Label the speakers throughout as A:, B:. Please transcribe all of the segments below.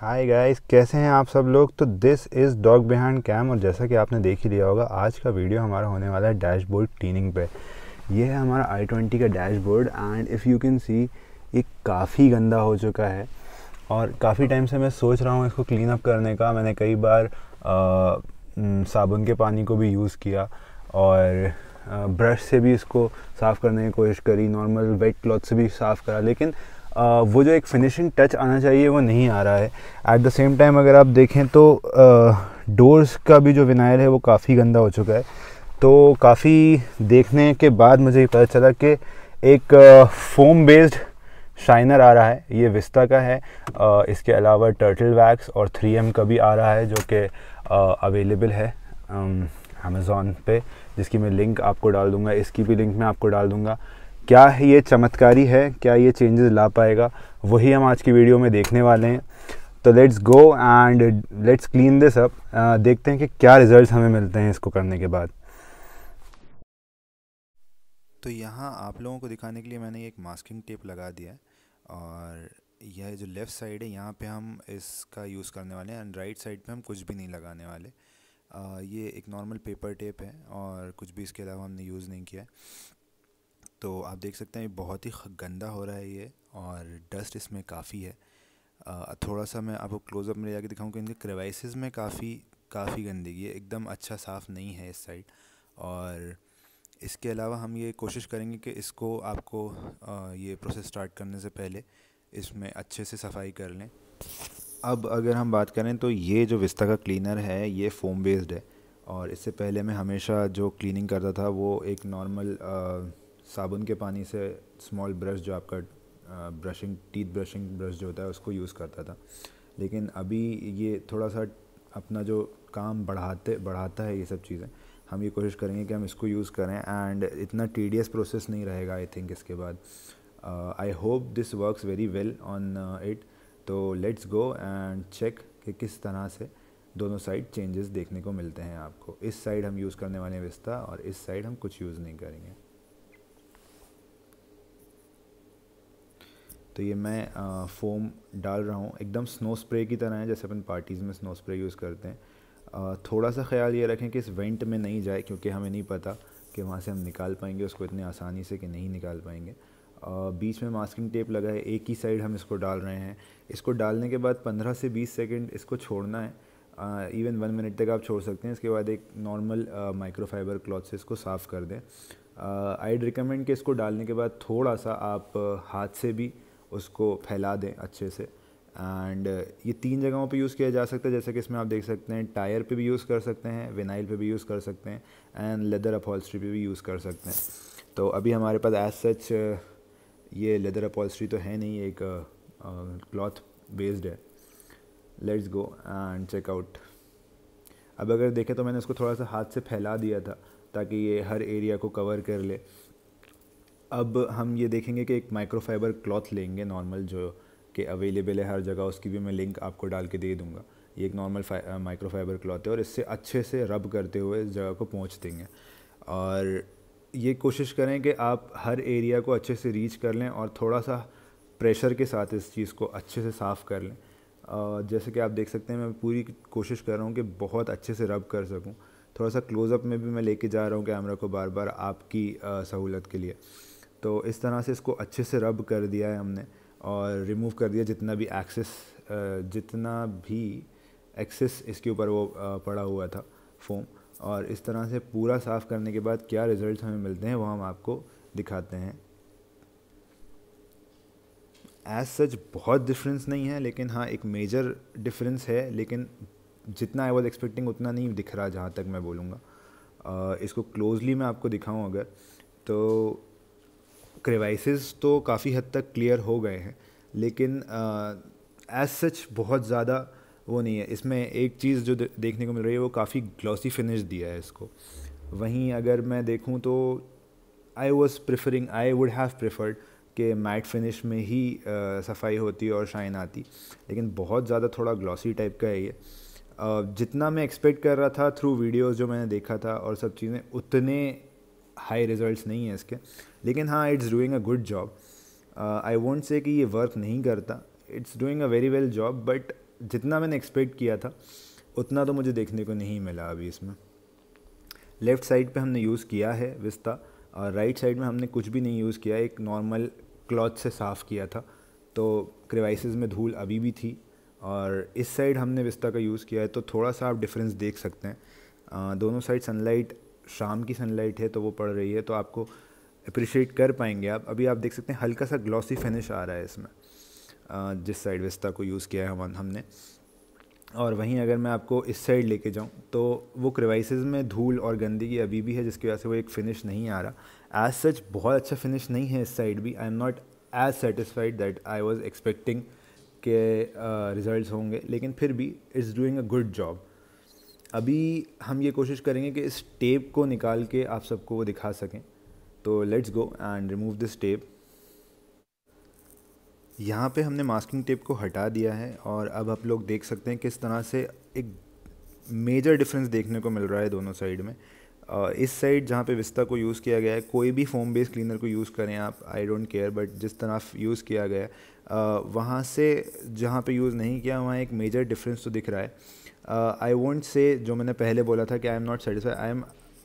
A: Hi guys कैसे हैं आप सब लोग तो this is dog behind cam और जैसा कि आपने देख ही लिया होगा आज का वीडियो हमारा होने वाला है डैशबोर्ड क्लीनिंग पे ये है हमारा आई ट्वेंटी का dashboard and if you can see ये काफ़ी गंदा हो चुका है और काफ़ी टाइम से मैं सोच रहा हूँ इसको क्लीन अप करने का मैंने कई बार आ, साबुन के पानी को भी यूज़ किया और ब्रश से भी इसको साफ़ करने की कोशिश करी नॉर्मल वेट क्लॉथ से भी साफ़ करा लेकिन वो जो एक फिनिशिंग टच आना चाहिए वो नहीं आ रहा है एट द सेम टाइम अगर आप देखें तो डोर्स का भी जो विनाइल है वो काफ़ी गंदा हो चुका है तो काफ़ी देखने के बाद मुझे ये पता चला कि एक फोम बेस्ड शाइनर आ रहा है ये विस्ता का है इसके अलावा टर्टल वैक्स और 3M का भी आ रहा है जो कि अवेलेबल है अमेज़ॉन पे जिसकी मैं लिंक आपको डाल दूंगा इसकी भी लिंक मैं आपको डाल दूँगा क्या है ये चमत्कारी है क्या ये चेंजेस ला पाएगा वही हम आज की वीडियो में देखने वाले हैं तो let's go and let's clean this up देखते हैं कि क्या रिजल्ट्स हमें मिलते हैं इसको करने के बाद तो यहाँ आप लोगों को दिखाने के लिए मैंने एक मास्किंग टेप लगा दिया है और यह जो लेफ़्ट साइड है यहाँ पे हम इसका यूज़ करने वाले हैं एंड राइट साइड पे हम कुछ भी नहीं लगाने वाले आ, ये एक नॉर्मल पेपर टेप है और कुछ भी इसके अलावा हमने यूज़ नहीं किया है तो आप देख सकते हैं बहुत ही गंदा हो रहा है ये और डस्ट इसमें काफ़ी है थोड़ा सा मैं आपको क्लोज़अप में ले जाके दिखाऊँ कि इनके क्रेवाइसिस में काफ़ी काफ़ी गंदगी है एकदम अच्छा साफ़ नहीं है इस साइड और इसके अलावा हम ये कोशिश करेंगे कि इसको आपको ये प्रोसेस स्टार्ट करने से पहले इसमें अच्छे से सफाई कर लें अब अगर हम बात करें तो ये जो विस्ता का क्लीनर है ये फ़ोम बेस्ड है और इससे पहले मैं हमेशा जो क्लीनिंग करता था वो एक नॉर्मल साबुन के पानी से स्मॉल ब्रश जो आपका ब्रशिंग टीथ ब्रशिंग ब्रश जो होता है उसको यूज़ करता था लेकिन अभी ये थोड़ा सा अपना जो काम बढ़ाते बढ़ाता है ये सब चीज़ें हम ये कोशिश करेंगे कि हम इसको यूज़ करें एंड इतना टीडियस प्रोसेस नहीं रहेगा आई थिंक इसके बाद I hope this works very well on it तो लेट्स गो एंड चेक कि किस तरह से दोनों साइड चेंजेस देखने को मिलते हैं आपको इस साइड हम यूज़ करने वाले हैं विस्ता और इस साइड हम कुछ यूज़ नहीं करेंगे तो ये मैं फोम डाल रहा हूँ एकदम स्नो स्प्रे की तरह है जैसे अपन पार्टीज़ में स्नो स्प्रे यूज़ करते हैं थोड़ा सा ख्याल ये रखें कि इस वेंट में नहीं जाए क्योंकि हमें नहीं पता कि वहाँ से हम निकाल पाएंगे उसको इतने आसानी से कि नहीं निकाल पाएंगे बीच में मास्किंग टेप लगा है एक ही साइड हम इसको डाल रहे हैं इसको डालने के बाद पंद्रह से बीस सेकेंड इसको छोड़ना है इवन वन मिनट तक आप छोड़ सकते हैं इसके बाद एक नॉर्मल माइक्रोफाइबर क्लॉथ से इसको साफ़ कर दें आई रिकमेंड कि इसको डालने के बाद थोड़ा सा आप हाथ से भी उसको फैला दें अच्छे से एंड ये तीन जगहों पे यूज़ किया जा सकता है जैसे कि इसमें आप देख सकते हैं टायर पे भी यूज़ कर सकते हैं विनाइल पे भी यूज़ कर सकते हैं एंड लेदर अपॉल्स्ट्री पे भी यूज़ कर सकते हैं तो अभी हमारे पास एज सच ये लेदर अपॉल्स्ट्री तो है नहीं एक क्लॉथ बेस्ड है लेट्स गो एंड चेकआउट अब अगर देखें तो मैंने उसको थोड़ा सा हाथ से फैला दिया था ताकि ये हर एरिया को कवर कर ले अब हम ये देखेंगे कि एक माइक्रोफाइबर क्लॉथ लेंगे नॉर्मल जो कि अवेलेबल है हर जगह उसकी भी मैं लिंक आपको डाल के दे दूँगा ये एक नॉर्मल माइक्रोफाइबर क्लॉथ है और इससे अच्छे से रब करते हुए इस जगह को पहुँच देंगे और ये कोशिश करें कि आप हर एरिया को अच्छे से रीच कर लें और थोड़ा सा प्रेशर के साथ इस चीज़ को अच्छे से साफ़ कर लें जैसे कि आप देख सकते हैं मैं पूरी कोशिश कर रहा हूँ कि बहुत अच्छे से रब कर सकूँ थोड़ा सा क्लोज़अप में भी मैं लेके जा रहा हूँ कैमरा को बार बार आपकी सहूलत के लिए तो इस तरह से इसको अच्छे से रब कर दिया है हमने और रिमूव कर दिया जितना भी एक्सेस जितना भी एक्सेस इसके ऊपर वो पड़ा हुआ था फोम और इस तरह से पूरा साफ़ करने के बाद क्या रिज़ल्ट हमें मिलते हैं वो हम आपको दिखाते हैं एज सच बहुत डिफरेंस नहीं है लेकिन हाँ एक मेजर डिफरेंस है लेकिन जितना आई वॉज एक्सपेक्टिंग उतना नहीं दिख रहा जहाँ तक मैं बोलूँगा इसको क्लोजली मैं आपको दिखाऊँ अगर तो क्रेवाइसिस तो काफ़ी हद तक क्लियर हो गए हैं लेकिन एज सच बहुत ज़्यादा वो नहीं है इसमें एक चीज़ जो देखने को मिल रही है वो काफ़ी ग्लॉसी फिनिश दिया है इसको वहीं अगर मैं देखूँ तो I was preferring I would have preferred कि मैट फिनिश में ही आ, सफाई होती और शाइन आती लेकिन बहुत ज़्यादा थोड़ा ग्लॉसी टाइप का है ये जितना मैं एक्सपेक्ट कर रहा था थ्रू वीडियोज़ जो मैंने देखा था और सब चीज़ें उतने हाई रिजल्ट नहीं हैं इसके लेकिन हाँ it's doing a good job I won't say कि ये वर्क नहीं करता it's doing a very well job but जितना मैंने एक्सपेक्ट किया था उतना तो मुझे देखने को नहीं मिला अभी इसमें लेफ़्ट साइड पे हमने यूज़ किया है विस्ता और राइट साइड में हमने कुछ भी नहीं यूज़ किया एक नॉर्मल क्लॉथ से साफ़ किया था तो क्रिवाइसिस में धूल अभी भी थी और इस साइड हमने विस्ता का यूज़ किया है तो थोड़ा सा आप डिफरेंस देख सकते हैं uh, दोनों साइड सनलाइट शाम की सनलाइट है तो वो पड़ रही है तो आपको अप्रिशिएट कर पाएंगे आप अभी आप देख सकते हैं हल्का सा ग्लॉसी फिनिश आ रहा है इसमें जिस साइड वेस्ता को यूज़ किया है हमने और वहीं अगर मैं आपको इस साइड लेके जाऊं तो वो क्रिवाइसिस में धूल और गंदगी अभी भी है जिसकी वजह से वो एक फ़िनिश नहीं आ रहा एज सच बहुत अच्छा फिनिश नहीं है इस साइड भी I am not as satisfied that I was expecting के रिज़ल्ट uh, होंगे लेकिन फिर भी it's doing a good job अभी हम ये कोशिश करेंगे कि इस टेप को निकाल के आप सबको वो दिखा सकें तो let's go and remove this tape यहाँ पे हमने मास्किंग टेप को हटा दिया है और अब आप लोग देख सकते हैं किस तरह से एक मेजर डिफरेंस देखने को मिल रहा है दोनों साइड में इस साइड जहाँ पे विस्ता को यूज़ किया गया है कोई भी फोम बेस क्लीनर को यूज़ करें आप आई डोंट केयर बट जिस तरह यूज़ किया गया है वहाँ से जहाँ पे यूज़ नहीं किया वहाँ एक मेजर डिफरेंस तो दिख रहा है आई वॉन्ट से जो मैंने पहले बोला था कि I am not satisfied I am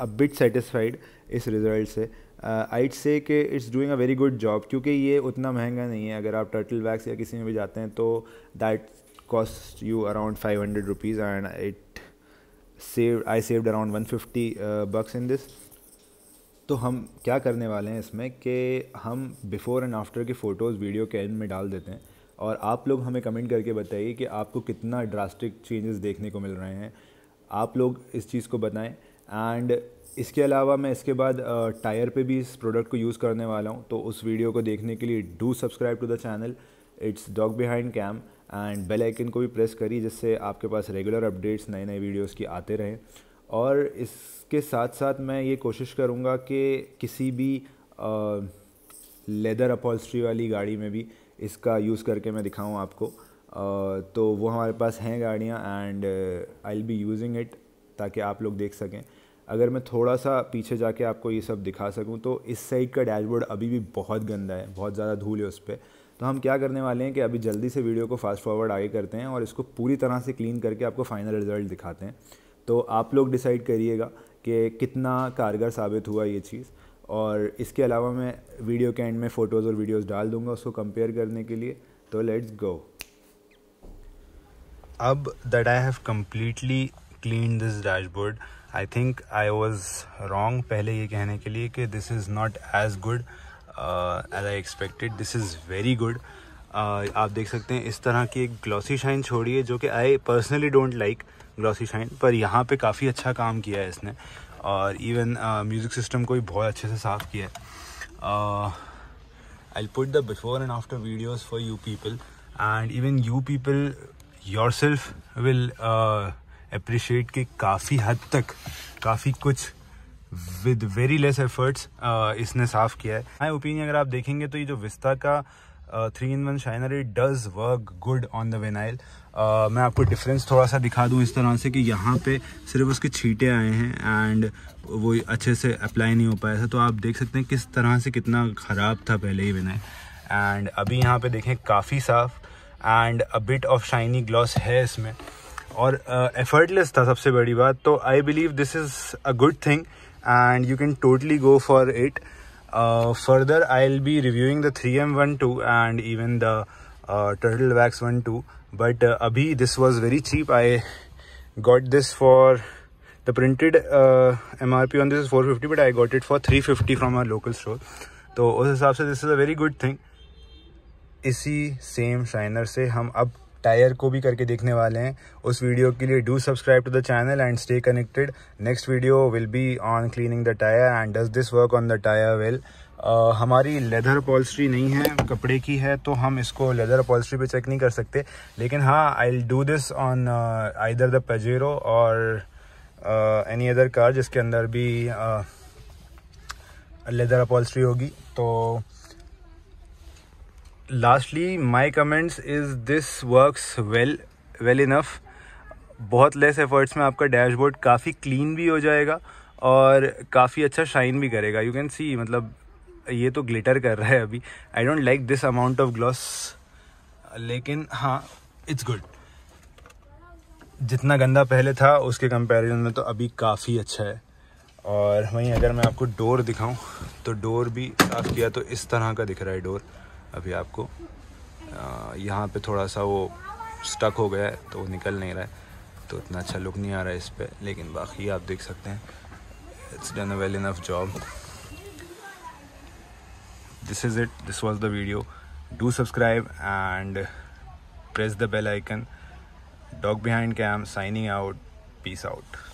A: a bit satisfied इस रिज़ल्ट से आइट से कि it's doing a very good job क्योंकि ये उतना महंगा नहीं है अगर आप टर्टल वैक्स या किसी में भी जाते हैं तो that cost you around five hundred rupees and it save I saved around 150 bucks in this तो हम क्या करने वाले हैं इसमें कि हम बिफ़ोर एंड आफ्टर की फ़ोटोज़ वीडियो के एंड में डाल देते हैं और आप लोग हमें कमेंट करके बताइए कि आपको कितना ड्रास्टिक चेंजेस देखने को मिल रहे हैं आप लोग इस चीज़ को बताएं एंड इसके अलावा मैं इसके बाद टायर uh, पे भी इस प्रोडक्ट को यूज़ करने वाला हूँ तो उस वीडियो को देखने के लिए do subscribe to the channel it's dog behind cam and bell icon को भी प्रेस करिए जिससे आपके पास रेगुलर अपडेट्स नए नए वीडियोस की आते रहें और इसके साथ साथ मैं ये कोशिश करूँगा कि किसी भी लेदर अपॉल्स्ट्री वाली गाड़ी में भी इसका यूज़ करके मैं दिखाऊँ आपको uh, तो वो हमारे पास हैं गाड़ियाँ and I be using it ताकि आप लोग देख सकें अगर मैं थोड़ा सा पीछे जाके आपको ये सब दिखा सकूं तो इस साइड का डैशबोर्ड अभी भी बहुत गंदा है बहुत ज़्यादा धूल है उस पर तो हम क्या करने वाले हैं कि अभी जल्दी से वीडियो को फास्ट फॉरवर्ड आगे करते हैं और इसको पूरी तरह से क्लीन करके आपको फाइनल रिजल्ट दिखाते हैं तो आप लोग डिसाइड करिएगा कि कितना कारगर साबित हुआ ये चीज़ और इसके अलावा मैं वीडियो के एंड में फ़ोटोज़ और वीडियोज़ डाल दूँगा उसको कंपेयर करने के लिए तो लेट्स गो अब that I have completely clean this dashboard I think I was wrong पहले ये कहने के लिए कि this is not as good as I expected this is very good आप देख सकते हैं इस तरह की एक ग्लॉसी शाइन छोड़ी है जो कि I personally don't like glossy shine पर यहाँ पे काफ़ी अच्छा काम किया है इसने और इवन म्यूज़िक सिस्टम को भी बहुत अच्छे से साफ़ किया है I put the before and after videos for you people and even you people yourself will appreciate कि काफ़ी हद तक काफ़ी कुछ विद वेरी लेस एफर्ट्स इसने साफ किया है माई ओपिनियन अगर आप देखेंगे तो ये जो विस्ता का three in one shiner it does work good on the vinyl मैं आपको डिफरेंस थोड़ा सा दिखा दूँ इस तरह से कि यहाँ पे सिर्फ उसके छीटे आए हैं एंड वो अच्छे से अप्लाई नहीं हो पाया था तो आप देख सकते हैं किस तरह से कितना ख़राब था पहले ही विनाइल एंड अभी यहाँ पे देखें काफ़ी साफ and a bit of shiny gloss है इसमें और एफर्टलेस uh, था सबसे बड़ी बात तो I believe this is a good thing and you can totally go for it uh, further i'll be reviewing the 3m12 and even the uh, turtle wax 12 but uh, abhi this was very cheap i got this for the printed uh, mrp on this is 450 but i got it for 350 from a local store So, this is a very good thing. Very good thing इसी same shiner से हम अब tyre को भी करके देखने वाले हैं उस वीडियो के लिए do subscribe to the channel and stay connected next video will be on cleaning the tyre and does this work on the tyre well हमारी लेदर पॉलिस्ट्री नहीं है कपड़े की है तो हम इसको लेदर पॉलिस्ट्री पे चेक नहीं कर सकते लेकिन हाँ I do this on either the Pajero और एनी अदर कार जिसके अंदर भी लेदर uh, होगी तो lastly my comments is this works well well enough बहुत लेस एफर्ट्स में आपका डैशबोर्ड काफ़ी क्लीन भी हो जाएगा और काफ़ी अच्छा शाइन भी करेगा यू कैन सी मतलब ये तो ग्लिटर कर रहा है अभी I don't like this amount of gloss लेकिन हाँ इट्स गुड जितना गंदा पहले था उसके कंपैरिजन में तो अभी काफ़ी अच्छा है और वहीं अगर मैं आपको डोर दिखाऊं तो डोर भी साफ किया तो इस तरह का दिख रहा है डोर अभी आपको यहाँ पे थोड़ा सा वो स्टक हो गया है तो वो निकल नहीं रहा है तो इतना अच्छा लुक नहीं आ रहा है इस पर लेकिन बाकी आप देख सकते हैं it's done a well enough job this is it this was the video do subscribe and press the bell icon dog behind cam signing out peace out